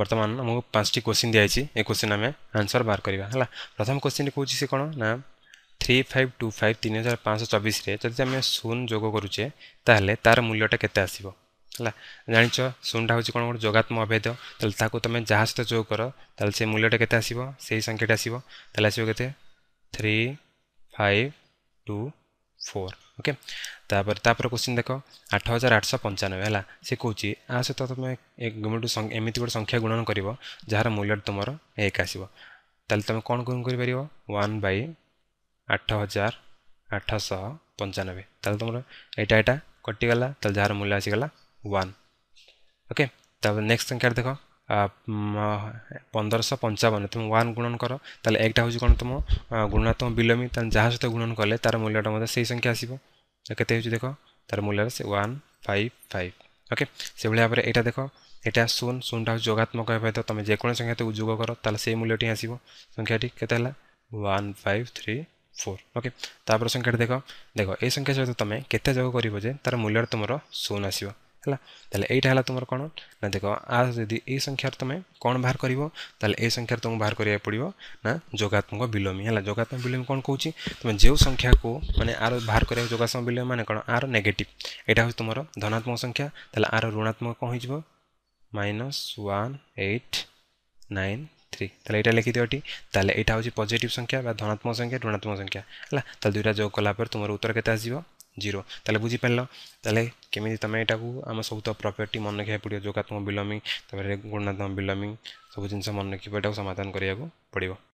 বর্তমান আমি পাঁচটি কোশ্চিন দিয়েছি এ কোশ্চিন আমি আনসর বাহার করা হল প্রথম কোশ্চিনটি কৌছি সে কোণ না থ্রি ফাইভ টু ফাইভ তিন হাজার পাঁচশহ চবিশে যদি আমি শূন্য যোগ করুছে তাহলে তার মূল্যটা কেতে আসব হল জাঁচ শূন্যটা হচ্ছে কোণ গোটে যোগাত্মক অভেদ তাহলে তাকে তুমি যা সহ যোগ কর তাহলে সে মূল্যটা কেতে আসব সেই সংখ্যাটা আসব তাহলে আসব কেতে three five two four okay ତାପରେ ତାପରେ କୋଶ୍ଚିନ୍ ଦେଖ ଆଠ ହଜାର ଆଠଶହ ପଞ୍ଚାନବେ ହେଲା ସେ କହୁଛି ଆ ସହିତ ତୁମେ ଗୋଟେ ଏମିତି ଗୋଟେ ସଂଖ୍ୟା ଗୁଣନ କରିବ ଯାହାର ମୂଲ୍ୟ ତୁମର ଏକ ଆସିବ ତାହେଲେ ତୁମେ କ'ଣ ଗୁଣ କରିପାରିବ ୱାନ୍ ବାଇ ଆଠ ହଜାର ଆଠଶହ ପଞ୍ଚାନବେ ତାହେଲେ ତୁମର ଏଇଟା ଏଇଟା କଟିଗଲା ତାହେଲେ ଯାହାର ମୂଲ୍ୟ ଆସିଗଲା ୱାନ୍ ଓକେ ତାପରେ ନେକ୍ସଟ ସଂଖ୍ୟାରେ ଦେଖ ପନ୍ଦରଶହ ପଞ୍ଚାବନ ତୁମେ ୱାନ୍ ଗୁଣନ କର ତାହେଲେ ଏକଟା ହେଉଛି କ'ଣ ତୁମ ଗୁଣାତ୍ମକ ବିଲୋମୀ ତାହେଲେ ଯାହା ସହିତ ଗୁଣନ କଲେ ତା'ର ମୂଲ୍ୟଟା ମଧ୍ୟ ସେଇ ସଂଖ୍ୟା ଆସିବ କେତେ ହେଉଛି ଦେଖ ତା'ର ମୂଲ୍ୟରେ ସେ ୱାନ୍ ଫାଇଭ ଫାଇଭ ଓକେ ସେଭଳି ଭାବରେ ଏଇଟା ଦେଖ এটা শূন্য শূন্যটা হচ্ছে যোগাত্মক হয়ে পাইতো তুমি যেকোনো সংখ্যাতে যোগ করো তাহলে সেই মূল্যটি আসব সংখ্যাটি কেতে হল one five three four okay তাপরে সংখ্যাটি দেখ দেখ এই সংখ্যা সহ তুমি কেতে যোগ করব যে তার মূল্যটা তোমার শূন্য আসবে ହେଲା ତାହେଲେ ଏଇଟା ହେଲା ତୁମର କ'ଣ ନା ଦେଖ ଆ ଯଦି ଏଇ ସଂଖ୍ୟାରେ ତୁମେ କ'ଣ ବାହାର କରିବ ତାହେଲେ ଏଇ ସଂଖ୍ୟାରେ ତୁମକୁ ବାହାର କରିବାକୁ ପଡ଼ିବ ନା ଯୋଗାତ୍ମକ ବିଲୋମୀ ହେଲା ଯୋଗାତ୍ମକ ବିଲୋମୀ କ'ଣ କହୁଛି ତୁମେ ଯେଉଁ ସଂଖ୍ୟାକୁ ମାନେ ଆର ବାହାର କରିବାକୁ ଯୋଗାତ୍ମକ ବିଲୋମୀ ମାନେ କ'ଣ ଆର ନେଗେଟିଭ୍ ଏଇଟା ହେଉଛି ତୁମର ଧନାତ୍ମକ ସଂଖ୍ୟା ତାହେଲେ ଆର ଋଣାତ୍ମକ କ'ଣ ହେଇଯିବ minus one eight nine three তাহলে এটা লিখি দিওটি তাহলে এটা হচ্ছে পজিটিভ সংখ্যা বা ধনাত্মক সংখ্যা ঋণাত্মক সংখ্যা হল তাহলে দুইটা যোগ কলাপরে তোমার উত্তর কেতে আসবে জিরো তাহলে বুঝিপারল তাহলে কেমি তুমি এটা আম সব তো প্রপর্টি মনে রাখা পড়ে যোগাত্মক বিলমিং তাপরে গুণাত্মক বিলমিং সব জিনিস মনে রাখি এটা সমাধান করা পড়ব